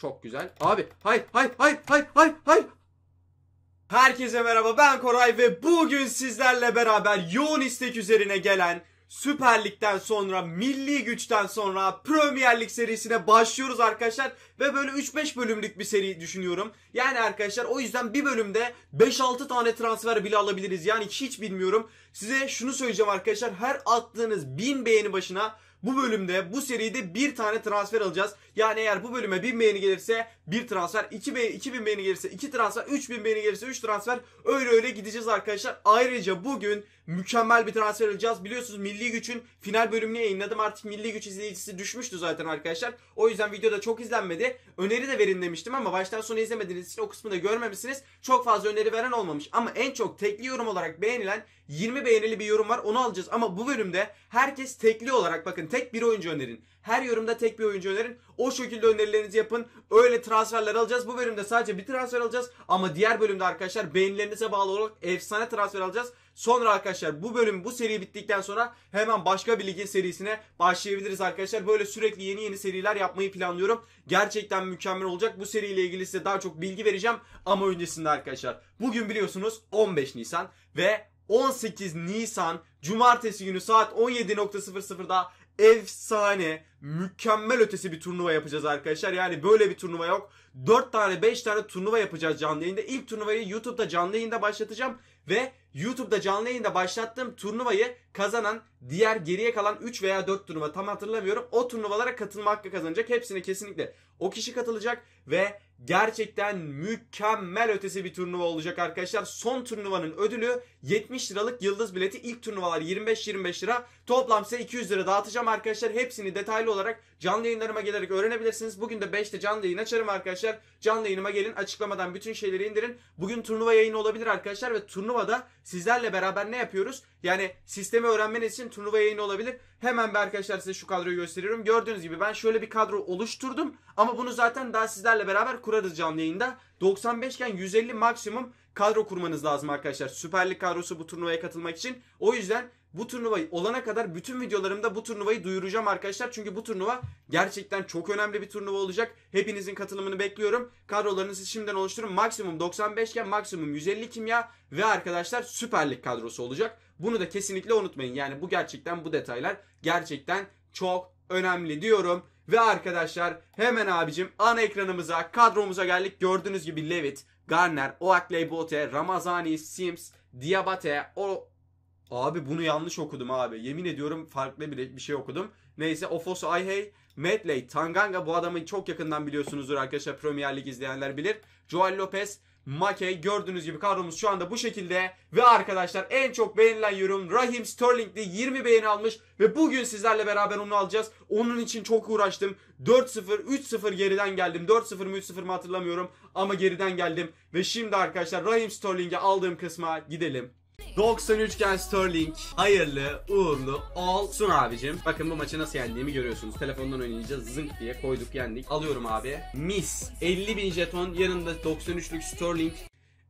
Çok güzel. Abi hay hay hay hay hay hay. Herkese merhaba ben Koray ve bugün sizlerle beraber yoğun istek üzerine gelen Süper Lig'den sonra, milli güçten sonra Premier Lig serisine başlıyoruz arkadaşlar. Ve böyle 3-5 bölümlük bir seri düşünüyorum. Yani arkadaşlar o yüzden bir bölümde 5-6 tane transfer bile alabiliriz. Yani hiç bilmiyorum. Size şunu söyleyeceğim arkadaşlar. Her attığınız 1000 beğeni başına bu bölümde bu seride bir tane transfer alacağız. Yani eğer bu bölüme 1000 beğeni gelirse bir transfer, 2000 beğeni gelirse iki transfer, 3000 beğeni gelirse 3 transfer öyle öyle gideceğiz arkadaşlar. Ayrıca bugün mükemmel bir transfer alacağız. Biliyorsunuz Milli Güç'ün final bölümünü yayınladım. Artık Milli Güç izleyicisi düşmüştü zaten arkadaşlar. O yüzden videoda çok izlenmedi. Öneri de verin demiştim ama baştan sona izlemediğiniz için o kısmı da görmemişsiniz. Çok fazla öneri veren olmamış. Ama en çok tekli yorum olarak beğenilen 20 beğenili bir yorum var onu alacağız ama bu bölümde herkes tekli olarak bakın tek bir oyuncu önerin. Her yorumda tek bir oyuncu önerin. O şekilde önerilerinizi yapın. Öyle transferler alacağız. Bu bölümde sadece bir transfer alacağız ama diğer bölümde arkadaşlar beğenilerinize bağlı olarak efsane transfer alacağız. Sonra arkadaşlar bu bölüm bu seri bittikten sonra hemen başka bir ligin serisine başlayabiliriz arkadaşlar. Böyle sürekli yeni yeni seriler yapmayı planlıyorum. Gerçekten mükemmel olacak. Bu seriyle ilgili size daha çok bilgi vereceğim ama öncesinde arkadaşlar bugün biliyorsunuz 15 Nisan ve 18 Nisan Cumartesi günü saat 17.00'da efsane, mükemmel ötesi bir turnuva yapacağız arkadaşlar. Yani böyle bir turnuva yok. 4 tane 5 tane turnuva yapacağız canlı yayında. İlk turnuvayı YouTube'da canlı yayında başlatacağım ve YouTube'da canlı yayında başlattığım turnuvayı kazanan diğer geriye kalan 3 veya 4 turnuva tam hatırlamıyorum. O turnuvalara katılma hakkı kazanacak. Hepsine kesinlikle o kişi katılacak ve gerçekten mükemmel ötesi bir turnuva olacak arkadaşlar. Son turnuvanın ödülü 70 liralık yıldız bileti. İlk turnuvalar 25-25 lira. Toplam size 200 lira dağıtacağım arkadaşlar. Hepsini detaylı olarak canlı yayınlarıma gelerek öğrenebilirsiniz. Bugün de 5'te canlı yayın açarım arkadaşlar. Canlı yayınıma gelin. Açıklamadan bütün şeyleri indirin. Bugün turnuva yayını olabilir arkadaşlar ve turnuva turnuvada sizlerle beraber ne yapıyoruz? Yani sistemi öğrenmeniz için turnuva yayını olabilir. Hemen bir arkadaşlar size şu kadroyu gösteriyorum. Gördüğünüz gibi ben şöyle bir kadro oluşturdum. Ama bunu zaten daha sizlerle beraber kurarız canlı yayında. 95 iken 150 maksimum kadro kurmanız lazım arkadaşlar. Süper Lig kadrosu bu turnuvaya katılmak için. O yüzden bu turnuvayı olana kadar bütün videolarımda bu turnuvayı duyuracağım arkadaşlar. Çünkü bu turnuva gerçekten çok önemli bir turnuva olacak. Hepinizin katılımını bekliyorum. Kadrolarınızı şimdiden oluşturun. Maksimum 95 iken maksimum 150 kimya ve arkadaşlar Süper Lig kadrosu olacak. Bunu da kesinlikle unutmayın. Yani bu gerçekten bu detaylar gerçekten çok önemli diyorum. Ve arkadaşlar hemen abicim ana ekranımıza kadromuza geldik. Gördüğünüz gibi Levit, Garner, Oakley Bote, Ramazani, Sims, Diabate, o Abi bunu yanlış okudum abi. Yemin ediyorum farklı bir, bir şey okudum. Neyse Ofos Ayhey, Medley, Tanganga bu adamı çok yakından biliyorsunuzdur arkadaşlar. Premier Lig izleyenler bilir. Joel Lopez, Makey gördüğünüz gibi kadromuz şu anda bu şekilde ve arkadaşlar en çok beğenilen yorum Rahim Sterling'de 20 beğeni almış ve bugün sizlerle beraber onu alacağız. Onun için çok uğraştım. 4-0, 3-0 geriden geldim. 4-0 mı 3-0 mı hatırlamıyorum ama geriden geldim. Ve şimdi arkadaşlar Rahim Sterling'e aldığım kısma gidelim. 93'ken Sterling hayırlı uğurlu olsun abicim. Bakın bu maçı nasıl yendiğimi görüyorsunuz. Telefondan oynayacağız zınk diye koyduk yendik. Alıyorum abi. Mis. 50 bin jeton yanında 93'lük Sterling.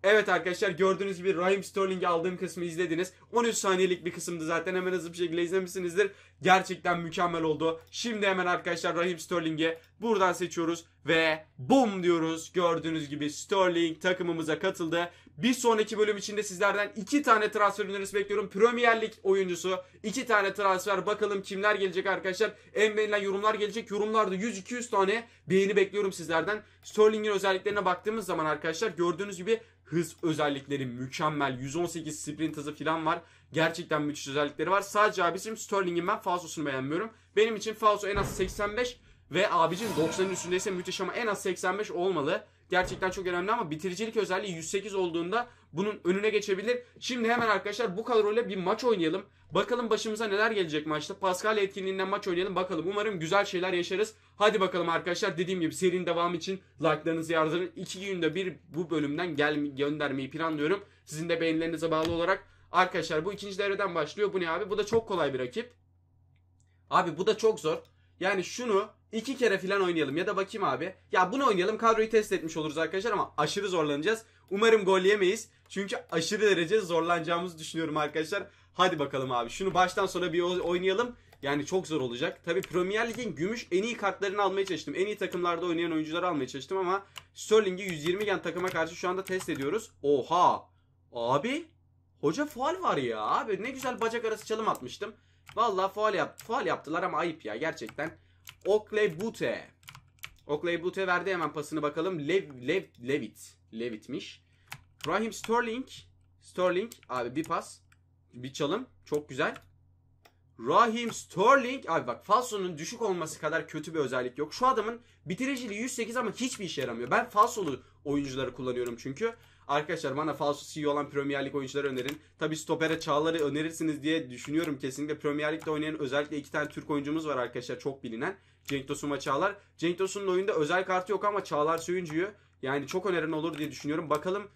Evet arkadaşlar gördüğünüz gibi Raheem Sterling'i aldığım kısmı izlediniz. 13 saniyelik bir kısımdı zaten hemen hızlı bir şekilde izlemişsinizdir. Gerçekten mükemmel oldu. Şimdi hemen arkadaşlar Raheem Sterling'e buradan seçiyoruz ve bum diyoruz. Gördüğünüz gibi Sterling takımımıza katıldı. Bir sonraki bölüm içinde sizlerden iki tane transfer önerisi bekliyorum. Premier Lig oyuncusu iki tane transfer. Bakalım kimler gelecek arkadaşlar. En beğenilen yorumlar gelecek. Yorumlarda 100-200 tane beğeni bekliyorum sizlerden. Sterling'in özelliklerine baktığımız zaman arkadaşlar gördüğünüz gibi hız özellikleri mükemmel. 118 sprint hızı falan var. Gerçekten müthiş özellikleri var. Sadece abicim Sterling'in ben Falso'sunu beğenmiyorum. Benim için Falso en az 85 ve abicim 90'ın üstündeyse müthiş ama en az 85 olmalı gerçekten çok önemli ama bitiricilik özelliği 108 olduğunda bunun önüne geçebilir. Şimdi hemen arkadaşlar bu kadroyla bir maç oynayalım. Bakalım başımıza neler gelecek maçta. Pascal etkinliğinden maç oynayalım bakalım. Umarım güzel şeyler yaşarız. Hadi bakalım arkadaşlar dediğim gibi serinin devamı için like'larınızı yardırın. İki günde bir bu bölümden gel göndermeyi planlıyorum. Sizin de beğenilerinize bağlı olarak. Arkadaşlar bu ikinci devreden başlıyor. Bu ne abi? Bu da çok kolay bir rakip. Abi bu da çok zor. Yani şunu İki kere filan oynayalım ya da bakayım abi. Ya bunu oynayalım kadroyu test etmiş oluruz arkadaşlar ama aşırı zorlanacağız. Umarım gol yemeyiz. Çünkü aşırı derece zorlanacağımızı düşünüyorum arkadaşlar. Hadi bakalım abi şunu baştan sona bir oynayalım. Yani çok zor olacak. Tabi Premier Lig'in gümüş en iyi kartlarını almaya çalıştım. En iyi takımlarda oynayan oyuncuları almaya çalıştım ama Sterling'i 120 gen takıma karşı şu anda test ediyoruz. Oha! Abi! Hoca faal var ya. Abi ne güzel bacak arası çalım atmıştım. Valla faal, yap faal yaptılar ama ayıp ya gerçekten. Oakley Bute. Oakley Bute verdi hemen pasını bakalım. Lev, Lev, Levit. Levit'miş. Raheem Sterling. Sterling. Abi bir pas. Bir çalım. Çok güzel. Raheem Sterling. Abi bak Falso'nun düşük olması kadar kötü bir özellik yok. Şu adamın bitiriciliği 108 ama hiçbir işe yaramıyor. Ben Falso'lu oyuncuları kullanıyorum çünkü. Arkadaşlar bana falso CEO olan Premier Lig oyuncuları önerin. Tabi stopere Çağlar'ı önerirsiniz diye düşünüyorum kesinlikle. Premier Lig'de oynayan özellikle iki tane Türk oyuncumuz var arkadaşlar çok bilinen. Cenk Tosun Çağlar. Cenk Tosun'un oyunda özel kartı yok ama Çağlar Söyüncü'yü yani çok öneren olur diye düşünüyorum. Bakalım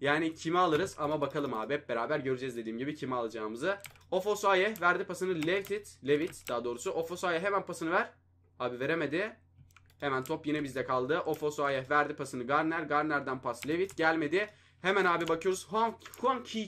yani kimi alırız ama bakalım abi hep beraber göreceğiz dediğim gibi kimi alacağımızı. Ofosaye verdi pasını Levit, Levit daha doğrusu. Ofosaye hemen pasını ver. Abi veremedi. Hemen top yine bizde kaldı. Ofosaye verdi pasını Garner. Garner'dan pas Levit gelmedi. Hemen abi bakıyoruz. Huang, Huang ki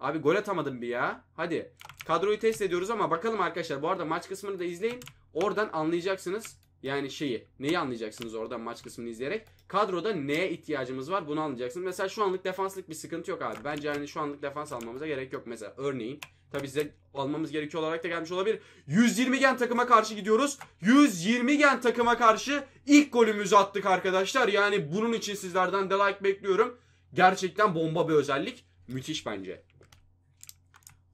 Abi gol atamadım bir ya. Hadi. Kadroyu test ediyoruz ama bakalım arkadaşlar. Bu arada maç kısmını da izleyin. Oradan anlayacaksınız. Yani şeyi. Neyi anlayacaksınız oradan maç kısmını izleyerek. Kadroda neye ihtiyacımız var bunu anlayacaksınız. Mesela şu anlık defanslık bir sıkıntı yok abi. Bence yani şu anlık defans almamıza gerek yok. Mesela örneğin. Tabi size almamız gerekiyor olarak da gelmiş olabilir. 120 gen takıma karşı gidiyoruz. 120 gen takıma karşı ilk golümüzü attık arkadaşlar. Yani bunun için sizlerden de like bekliyorum. Gerçekten bomba bir özellik. Müthiş bence.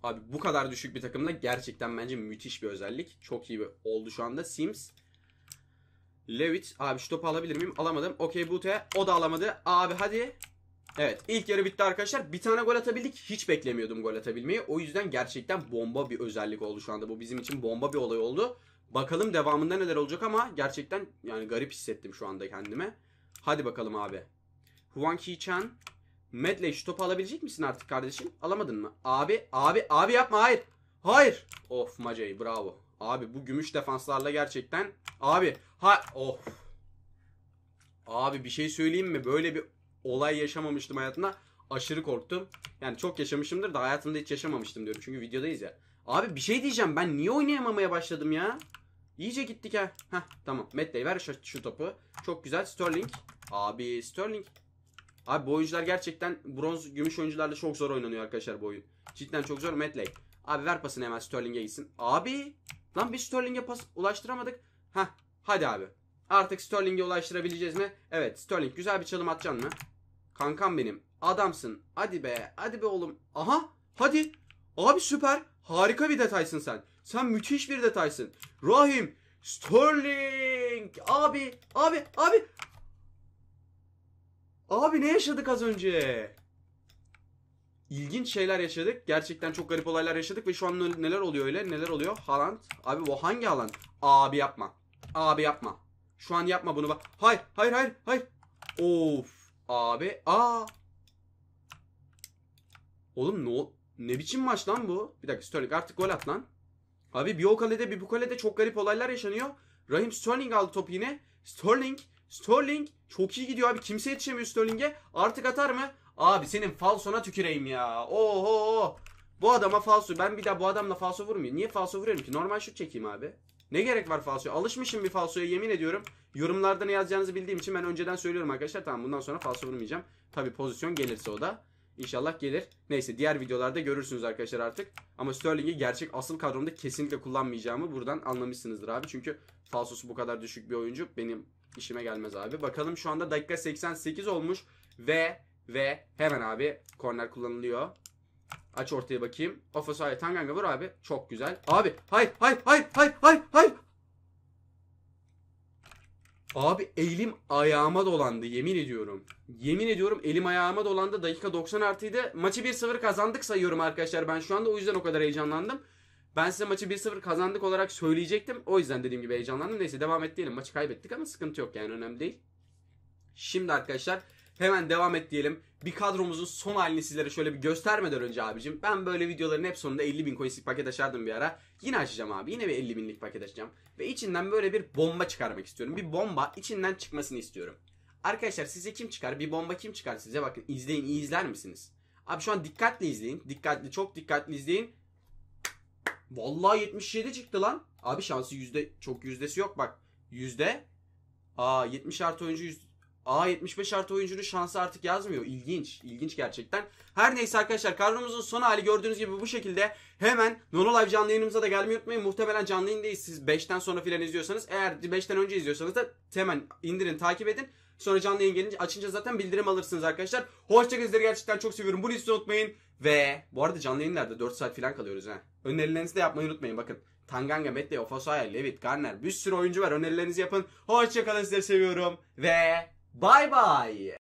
Abi bu kadar düşük bir takımda gerçekten bence müthiş bir özellik. Çok iyi oldu şu anda. Sims. Levit. Abi şu topu alabilir miyim? Alamadım. Okey Bute. O da alamadı. Abi hadi. Evet ilk yarı bitti arkadaşlar. Bir tane gol atabildik. Hiç beklemiyordum gol atabilmeyi. O yüzden gerçekten bomba bir özellik oldu şu anda. Bu bizim için bomba bir olay oldu. Bakalım devamında neler olacak ama gerçekten yani garip hissettim şu anda kendime. Hadi bakalım abi. Huang Hee-chan Medley şu topu alabilecek misin artık kardeşim? Alamadın mı? Abi, abi, abi yapma hayır. Hayır. Of Macey bravo. Abi bu gümüş defanslarla gerçekten. Abi ha of. Abi bir şey söyleyeyim mi? Böyle bir olay yaşamamıştım hayatımda. Aşırı korktum. Yani çok yaşamışımdır da hayatımda hiç yaşamamıştım diyorum. Çünkü videodayız ya. Abi bir şey diyeceğim. Ben niye oynayamamaya başladım ya? İyice gittik ha. Heh tamam. Medley ver şu, şu topu. Çok güzel. Sterling. Abi Sterling. Abi bu oyuncular gerçekten bronz, gümüş oyuncularla çok zor oynanıyor arkadaşlar bu oyun. Cidden çok zor. Metley. Abi ver pasını hemen Sterling'e gitsin. Abi. Lan bir Sterling'e pas ulaştıramadık. Hah. Hadi abi. Artık Sterling'e ulaştırabileceğiz mi? Evet Sterling güzel bir çalım atacaksın mı? Kankam benim. Adamsın. Hadi be. Hadi be oğlum. Aha. Hadi. Abi süper. Harika bir detaysın sen. Sen müthiş bir detaysın. Rahim. Sterling. Abi. Abi. Abi. Abi ne yaşadık az önce? İlginç şeyler yaşadık. Gerçekten çok garip olaylar yaşadık ve şu an neler oluyor öyle neler oluyor? Haaland. Abi bu hangi Haaland? Abi yapma. Abi yapma. Şu an yapma bunu bak. Hayır hayır hayır hayır. Of. Abi. Aa. Oğlum ne, ne biçim maç lan bu? Bir dakika Sterling artık gol at lan. Abi bir o kalede bir bu kalede çok garip olaylar yaşanıyor. Rahim Sterling aldı topu yine. Sterling. Sterling. Çok iyi gidiyor abi. Kimse yetişemiyor Sterling'e. Artık atar mı? Abi senin falsona tüküreyim ya. Oho. Bu adama falso. Ben bir daha bu adamla falso vurmuyor. Niye falso vuruyorum ki? Normal şut çekeyim abi. Ne gerek var falsoya? Alışmışım bir falsoya yemin ediyorum. Yorumlarda ne yazacağınızı bildiğim için ben önceden söylüyorum arkadaşlar. Tamam bundan sonra falso vurmayacağım. Tabi pozisyon gelirse o da. İnşallah gelir. Neyse diğer videolarda görürsünüz arkadaşlar artık. Ama Sterling'i gerçek asıl kadromda kesinlikle kullanmayacağımı buradan anlamışsınızdır abi. Çünkü falsosu bu kadar düşük bir oyuncu benim işime gelmez abi. Bakalım şu anda dakika 88 olmuş ve ve hemen abi korner kullanılıyor. Aç ortaya bakayım. Ofosay Tanganga vur abi. Çok güzel. Abi hay hay hay hay hay hay Abi elim ayağıma dolandı yemin ediyorum. Yemin ediyorum elim ayağıma dolandı. Dakika 90 artıydı. Maçı 1-0 kazandık sayıyorum arkadaşlar ben şu anda. O yüzden o kadar heyecanlandım. Ben size maçı 1-0 kazandık olarak söyleyecektim. O yüzden dediğim gibi heyecanlandım. Neyse devam et diyelim. Maçı kaybettik ama sıkıntı yok yani önemli değil. Şimdi arkadaşlar hemen devam et diyelim. Bir kadromuzun son halini sizlere şöyle bir göstermeden önce abicim. Ben böyle videoların hep sonunda 50 bin coinslik paket açardım bir ara. Yine açacağım abi. Yine bir 50 binlik paket açacağım. Ve içinden böyle bir bomba çıkarmak istiyorum. Bir bomba içinden çıkmasını istiyorum. Arkadaşlar size kim çıkar? Bir bomba kim çıkar size? Bakın izleyin iyi izler misiniz? Abi şu an dikkatli izleyin. Dikkatli çok dikkatli izleyin. Vallahi 77 çıktı lan. Abi şansı yüzde çok yüzdesi yok bak. Yüzde. Aa 70 artı oyuncu yüz, A75 artı oyuncunun şansı artık yazmıyor. İlginç. ilginç gerçekten. Her neyse arkadaşlar kadromuzun son hali gördüğünüz gibi bu şekilde. Hemen Nono Live canlı yayınımıza da gelmeyi unutmayın. Muhtemelen canlı yayındayız siz 5'ten sonra filan izliyorsanız. Eğer 5'ten önce izliyorsanız da hemen indirin takip edin. Sonra canlı yayın gelince açınca zaten bildirim alırsınız arkadaşlar. Hoşçakalın sizleri gerçekten çok seviyorum. Bunu hiç unutmayın. Ve bu arada canlı yayınlarda 4 saat filan kalıyoruz ha. Önerilerinizi de yapmayı unutmayın bakın. Tanganga, Mette, Ofosaya, Levit, Garner bir sürü oyuncu var. Önerilerinizi yapın. Hoşçakalın sizleri seviyorum. Ve Bye bye!